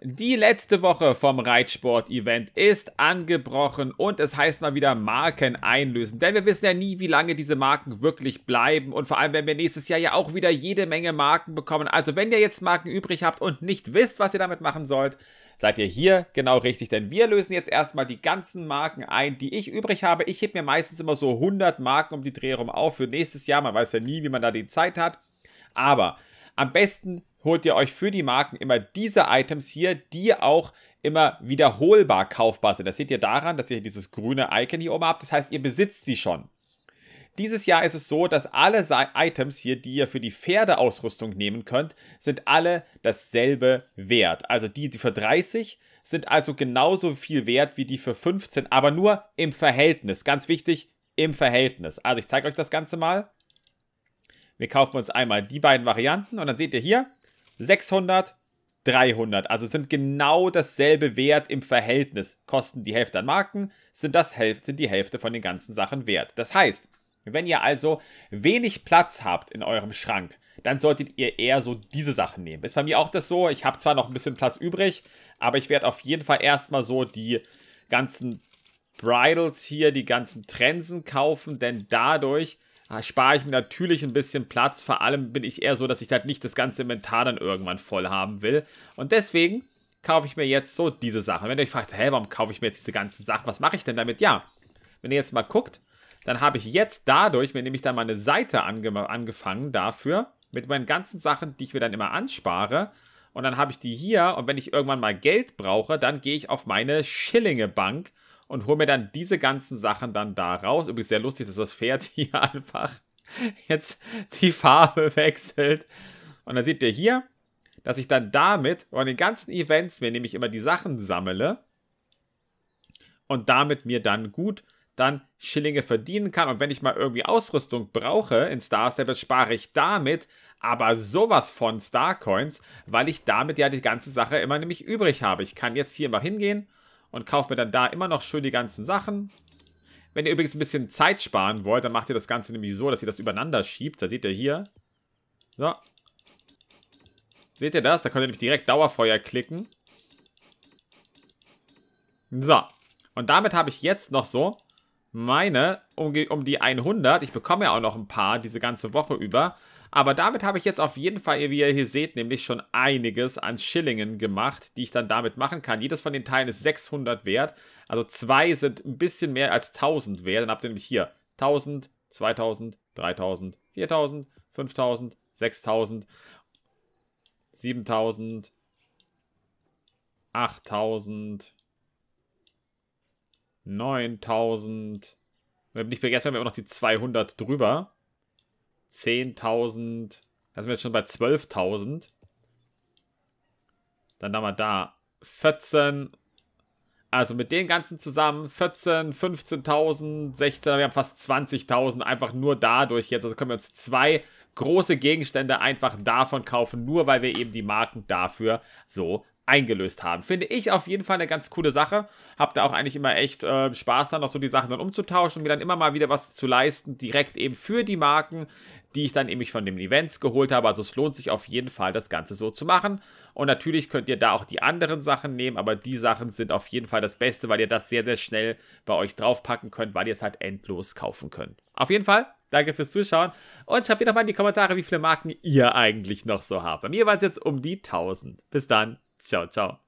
Die letzte Woche vom Reitsport-Event ist angebrochen und es heißt mal wieder Marken einlösen. Denn wir wissen ja nie, wie lange diese Marken wirklich bleiben. Und vor allem wenn wir nächstes Jahr ja auch wieder jede Menge Marken bekommen. Also wenn ihr jetzt Marken übrig habt und nicht wisst, was ihr damit machen sollt, seid ihr hier genau richtig. Denn wir lösen jetzt erstmal die ganzen Marken ein, die ich übrig habe. Ich heb mir meistens immer so 100 Marken um die Dreh rum auf für nächstes Jahr. Man weiß ja nie, wie man da die Zeit hat. Aber am besten holt ihr euch für die Marken immer diese Items hier, die auch immer wiederholbar kaufbar sind. Das seht ihr daran, dass ihr dieses grüne Icon hier oben habt. Das heißt, ihr besitzt sie schon. Dieses Jahr ist es so, dass alle Items hier, die ihr für die Pferdeausrüstung nehmen könnt, sind alle dasselbe wert. Also die, für 30 sind also genauso viel wert wie die für 15, aber nur im Verhältnis. Ganz wichtig, im Verhältnis. Also ich zeige euch das Ganze mal. Wir kaufen uns einmal die beiden Varianten und dann seht ihr hier, 600, 300. Also sind genau dasselbe Wert im Verhältnis. Kosten die Hälfte an Marken, sind, das Hälfte, sind die Hälfte von den ganzen Sachen wert. Das heißt, wenn ihr also wenig Platz habt in eurem Schrank, dann solltet ihr eher so diese Sachen nehmen. Ist bei mir auch das so. Ich habe zwar noch ein bisschen Platz übrig, aber ich werde auf jeden Fall erstmal so die ganzen Bridles hier, die ganzen Trensen kaufen, denn dadurch Ah, spare ich mir natürlich ein bisschen Platz. Vor allem bin ich eher so, dass ich halt nicht das ganze Inventar dann irgendwann voll haben will. Und deswegen kaufe ich mir jetzt so diese Sachen. Wenn ihr euch fragt, hey, warum kaufe ich mir jetzt diese ganzen Sachen? Was mache ich denn damit? Ja, wenn ihr jetzt mal guckt, dann habe ich jetzt dadurch, mir nämlich dann meine Seite ange angefangen dafür, mit meinen ganzen Sachen, die ich mir dann immer anspare. Und dann habe ich die hier und wenn ich irgendwann mal Geld brauche, dann gehe ich auf meine Schillinge-Bank und hole mir dann diese ganzen Sachen dann da raus. Übrigens sehr lustig, dass das Pferd hier einfach jetzt die Farbe wechselt. Und dann seht ihr hier, dass ich dann damit bei den ganzen Events mir nämlich immer die Sachen sammle und damit mir dann gut dann Schillinge verdienen kann. Und wenn ich mal irgendwie Ausrüstung brauche in Star Stable, spare ich damit aber sowas von Star Coins, weil ich damit ja die ganze Sache immer nämlich übrig habe. Ich kann jetzt hier mal hingehen und kauft mir dann da immer noch schön die ganzen Sachen. Wenn ihr übrigens ein bisschen Zeit sparen wollt, dann macht ihr das Ganze nämlich so, dass ihr das übereinander schiebt. Da seht ihr hier. So. Seht ihr das? Da könnt ihr nämlich direkt Dauerfeuer klicken. So. Und damit habe ich jetzt noch so meine um, um die 100. Ich bekomme ja auch noch ein paar diese ganze Woche über. Aber damit habe ich jetzt auf jeden Fall, wie ihr hier seht, nämlich schon einiges an Schillingen gemacht, die ich dann damit machen kann. Jedes von den Teilen ist 600 wert. Also zwei sind ein bisschen mehr als 1000 wert. Dann habt ihr nämlich hier 1000, 2000, 3000, 4000, 5000, 6000, 7000, 8000, 9000. Wenn ich vergessen, haben wir immer noch die 200 drüber. 10.000. Da sind wir jetzt schon bei 12.000. Dann haben wir da 14. Also mit den ganzen zusammen 14, 15.000, 16, wir haben fast 20.000 einfach nur dadurch jetzt. Also können wir uns zwei große Gegenstände einfach davon kaufen, nur weil wir eben die Marken dafür so eingelöst haben. Finde ich auf jeden Fall eine ganz coole Sache. Hab da auch eigentlich immer echt äh, Spaß dann, noch so die Sachen dann umzutauschen und mir dann immer mal wieder was zu leisten, direkt eben für die Marken, die ich dann eben von den Events geholt habe. Also es lohnt sich auf jeden Fall, das Ganze so zu machen. Und natürlich könnt ihr da auch die anderen Sachen nehmen, aber die Sachen sind auf jeden Fall das Beste, weil ihr das sehr, sehr schnell bei euch draufpacken könnt, weil ihr es halt endlos kaufen könnt. Auf jeden Fall, danke fürs Zuschauen und schreibt mir doch mal in die Kommentare, wie viele Marken ihr eigentlich noch so habt. Bei mir waren es jetzt um die 1000. Bis dann. 小赵。